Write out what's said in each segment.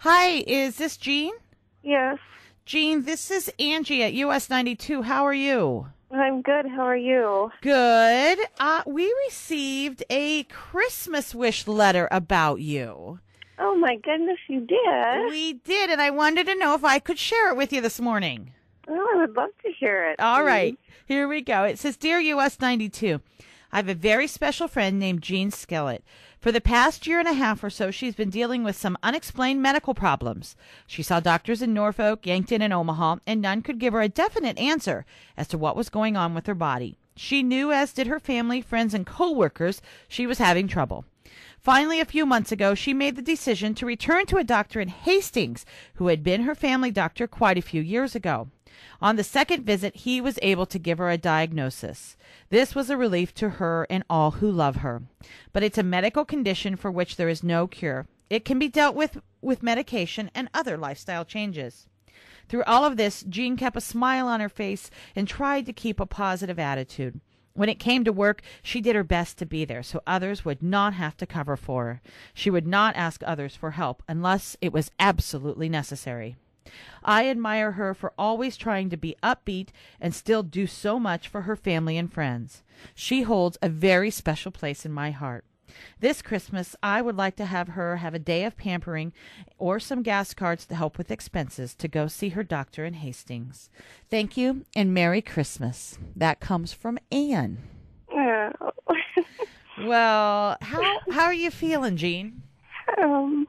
Hi, is this Jean? Yes. Jean, this is Angie at US 92. How are you? I'm good. How are you? Good. Uh, we received a Christmas wish letter about you. Oh my goodness, you did. We did, and I wanted to know if I could share it with you this morning. Oh, I would love to hear it. All please. right, Here we go. It says Dear US 92, I have a very special friend named Jean Skillett. For the past year and a half or so, she's been dealing with some unexplained medical problems. She saw doctors in Norfolk, Yankton, and Omaha, and none could give her a definite answer as to what was going on with her body. She knew, as did her family, friends, and co-workers, she was having trouble. Finally, a few months ago, she made the decision to return to a doctor in Hastings who had been her family doctor quite a few years ago. On the second visit, he was able to give her a diagnosis. This was a relief to her and all who love her. But it's a medical condition for which there is no cure. It can be dealt with with medication and other lifestyle changes. Through all of this, Jean kept a smile on her face and tried to keep a positive attitude. When it came to work, she did her best to be there so others would not have to cover for her. She would not ask others for help unless it was absolutely necessary. I admire her for always trying to be upbeat and still do so much for her family and friends. She holds a very special place in my heart. This Christmas, I would like to have her have a day of pampering or some gas cards to help with expenses to go see her doctor in Hastings. Thank you and Merry Christmas. That comes from Anne. well, how how are you feeling, Jean? Um,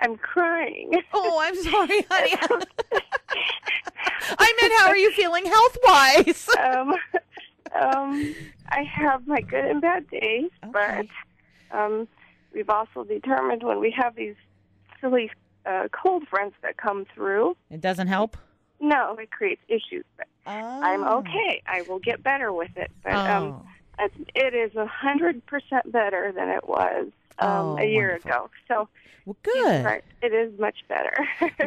I'm crying. Oh, I'm sorry, honey. I meant, how are you feeling health wise? um, um, I have my good and bad days, okay. but um, we've also determined when we have these silly uh, cold fronts that come through. It doesn't help? No, it creates issues. But oh. I'm okay. I will get better with it. But um, oh. um, it is a 100% better than it was um, oh, a year wonderful. ago. So well, good. It is much better.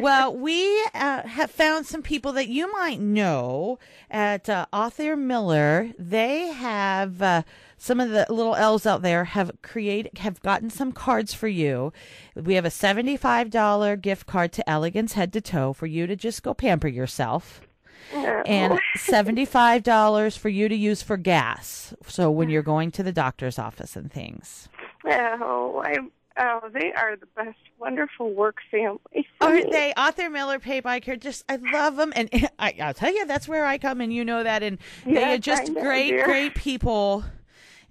well, we uh, have found some people that you might know at uh, Author Miller. They have uh, some of the little elves out there have create have gotten some cards for you. We have a seventy five dollar gift card to Elegance Head to Toe for you to just go pamper yourself. and $75 for you to use for gas. So when you're going to the doctor's office and things. Oh, I'm Oh, they are the best. Wonderful work family. Aren't they? Author Miller, Pay just I love them, and I, will tell you that's where I come, and you know that, and yes, they are just know, great, dear. great people.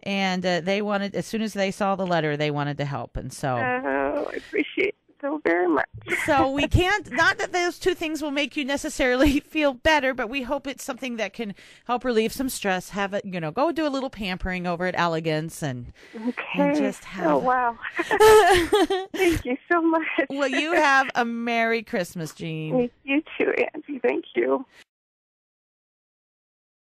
And uh, they wanted, as soon as they saw the letter, they wanted to help, and so. Oh, I appreciate it so very much so we can't, not that those two things will make you necessarily feel better, but we hope it's something that can help relieve some stress. Have it, you know, go do a little pampering over at Elegance and, okay. and just oh, have. Oh, wow. Thank you so much. well, you have a Merry Christmas, Jean. You too, Angie. Thank you.